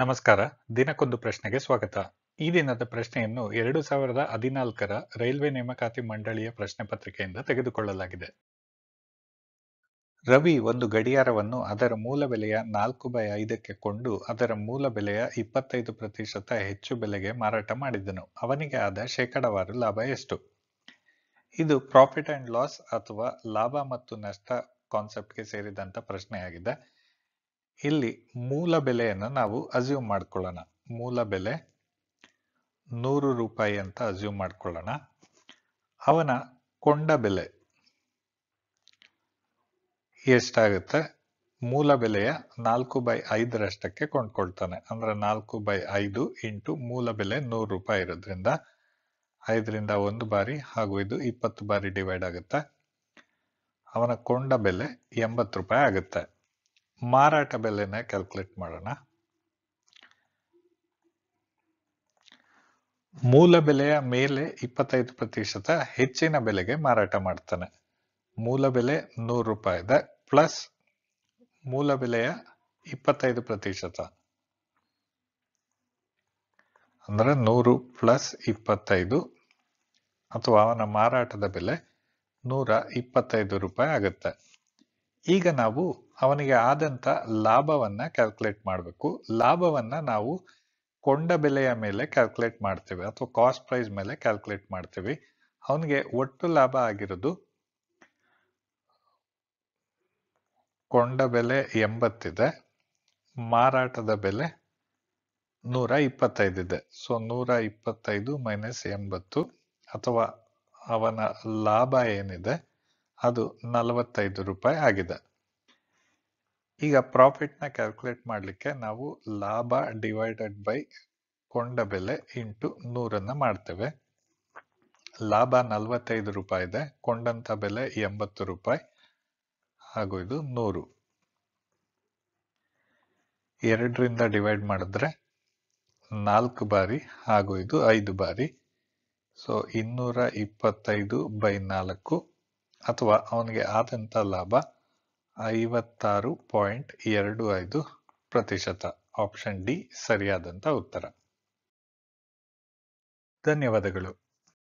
ನಮಸ್ಕಾರ ದಿನಕ್ಕೊಂದು ಪ್ರಶ್ನೆಗೆ ಸ್ವಾಗತ ಈ ದಿನದ ಪ್ರಶ್ನೆಯನ್ನು ಎರಡು ಸಾವಿರದ ಹದಿನಾಲ್ಕರ ರೈಲ್ವೆ ನೇಮಕಾತಿ ಮಂಡಳಿಯ ಪ್ರಶ್ನೆ ಪತ್ರಿಕೆಯಿಂದ ತೆಗೆದುಕೊಳ್ಳಲಾಗಿದೆ ರವಿ ಒಂದು ಗಡಿಯಾರವನ್ನು ಅದರ ಮೂಲ ಬೆಲೆಯ ನಾಲ್ಕು ಬೈ ಐದಕ್ಕೆ ಕೊಂಡು ಅದರ ಮೂಲ ಬೆಲೆಯ ಇಪ್ಪತ್ತೈದು ಪ್ರತಿಶತ ಹೆಚ್ಚು ಬೆಲೆಗೆ ಮಾರಾಟ ಮಾಡಿದನು ಅವನಿಗೆ ಆದ ಶೇಕಡಾವಾರು ಲಾಭ ಎಷ್ಟು ಇದು ಪ್ರಾಫಿಟ್ ಅಂಡ್ ಲಾಸ್ ಅಥವಾ ಲಾಭ ಮತ್ತು ನಷ್ಟ ಕಾನ್ಸೆಪ್ಟ್ಗೆ ಸೇರಿದಂತ ಪ್ರಶ್ನೆಯಾಗಿದೆ ಇಲ್ಲಿ ಮೂಲ ಬೆಲೆಯನ್ನು ನಾವು ಅಸ್ಯೂಮ್ ಮಾಡ್ಕೊಳ್ಳೋಣ ಮೂಲ ಬೆಲೆ ನೂರು ರೂಪಾಯಿ ಅಂತ ಅಸ್ಯೂಮ್ ಮಾಡ್ಕೊಳ್ಳೋಣ ಅವನ ಕೊಂಡ ಬೆಲೆ ಎಷ್ಟಾಗುತ್ತೆ ಮೂಲ ಬೆಲೆಯ ನಾಲ್ಕು ಬೈ ಐದರಷ್ಟಕ್ಕೆ ಕೊಂಡ್ಕೊಳ್ತಾನೆ ಅಂದ್ರೆ ನಾಲ್ಕು ಬೈ ಐದು ಇಂಟು ಮೂಲ ಬೆಲೆ ನೂರು ರೂಪಾಯಿ ಇರೋದ್ರಿಂದ ಐದರಿಂದ ಒಂದು ಬಾರಿ ಹಾಗೂ ಇದು ಇಪ್ಪತ್ತು ಬಾರಿ ಡಿವೈಡ್ ಆಗುತ್ತೆ ಅವನ ಕೊಂಡ ಬೆಲೆ ಎಂಬತ್ತು ರೂಪಾಯಿ ಆಗುತ್ತೆ ಮಾರಾಟ ಬೆಲೆನ ಕ್ಯಾಲ್ಕುಲೇಟ್ ಮಾಡೋಣ ಮೂಲ ಬೆಲೆಯ ಮೇಲೆ ಇಪ್ಪತ್ತೈದು ಪ್ರತಿಶತ ಹೆಚ್ಚಿನ ಬೆಲೆಗೆ ಮಾರಾಟ ಮಾಡ್ತಾನೆ ಮೂಲ ಬೆಲೆ ನೂರು ರೂಪಾಯಿ ಇದೆ ಪ್ಲಸ್ ಮೂಲ ಬೆಲೆಯ ಇಪ್ಪತ್ತೈದು ಪ್ರತಿಶತ ಅಂದ್ರೆ ನೂರು ಪ್ಲಸ್ ಇಪ್ಪತ್ತೈದು ಅಥವಾ ಅವನ ಮಾರಾಟದ ಬೆಲೆ ನೂರ ಇಪ್ಪತ್ತೈದು ರೂಪಾಯಿ ಆಗುತ್ತೆ ಈಗ ನಾವು ಅವನಿಗೆ ಆದಂತ ಲಾಭವನ್ನ ಕ್ಯಾಲ್ಕುಲೇಟ್ ಮಾಡಬೇಕು ಲಾಭವನ್ನ ನಾವು ಕೊಂಡ ಬೆಲೆಯ ಮೇಲೆ ಕ್ಯಾಲ್ಕುಲೇಟ್ ಮಾಡ್ತೇವೆ ಅಥವಾ ಕಾಸ್ಟ್ ಪ್ರೈಸ್ ಮೇಲೆ ಕ್ಯಾಲ್ಕುಲೇಟ್ ಮಾಡ್ತೀವಿ ಅವನಿಗೆ ಒಟ್ಟು ಲಾಭ ಆಗಿರೋದು ಕೊಂಡ ಬೆಲೆ ಎಂಬತ್ತಿದೆ ಮಾರಾಟದ ಬೆಲೆ ನೂರ ಇಪ್ಪತ್ತೈದಿದೆ ಸೊ ನೂರ ಇಪ್ಪತ್ತೈದು ಮೈನಸ್ ಎಂಬತ್ತು ಅಥವಾ ಅವನ ಲಾಭ ಏನಿದೆ ಅದು ನಲವತ್ತೈದು ರೂಪಾಯಿ ಆಗಿದೆ ಈಗ ಪ್ರಾಫಿಟ್ ನ ಕ್ಯಾಲ್ಕುಲೇಟ್ ಮಾಡಲಿಕ್ಕೆ ನಾವು ಲಾಭ ಡಿವೈಡೆಡ್ ಬೈ ಕೊಂಡ ಬೆಲೆ ಇಂಟು ನೂರನ್ನ ಮಾಡ್ತೇವೆ ಲಾಭ ನಲವತ್ತೈದು ರೂಪಾಯಿ ಇದೆ ಕೊಂಡಂತ ಬೆಲೆ ಎಂಬತ್ತು ರೂಪಾಯಿ ಹಾಗೂ ಇದು ನೂರು ಎರಡರಿಂದ ಡಿವೈಡ್ ಮಾಡಿದ್ರೆ ನಾಲ್ಕು ಬಾರಿ ಹಾಗೂ ಇದು ಐದು ಬಾರಿ ಸೊ ಇನ್ನೂರ ಇಪ್ಪತ್ತೈದು ಬೈ ನಾಲ್ಕು ಅಥವಾ ಅವನಿಗೆ ಆದಂಥ ಲಾಭ ಐವತ್ತಾರು ಪಾಯಿಂಟ್ ಎರಡು ಐದು ಪ್ರತಿಶತ ಆಪ್ಷನ್ ಡಿ ಸರಿಯಾದಂಥ ಉತ್ತರ ಧನ್ಯವಾದಗಳು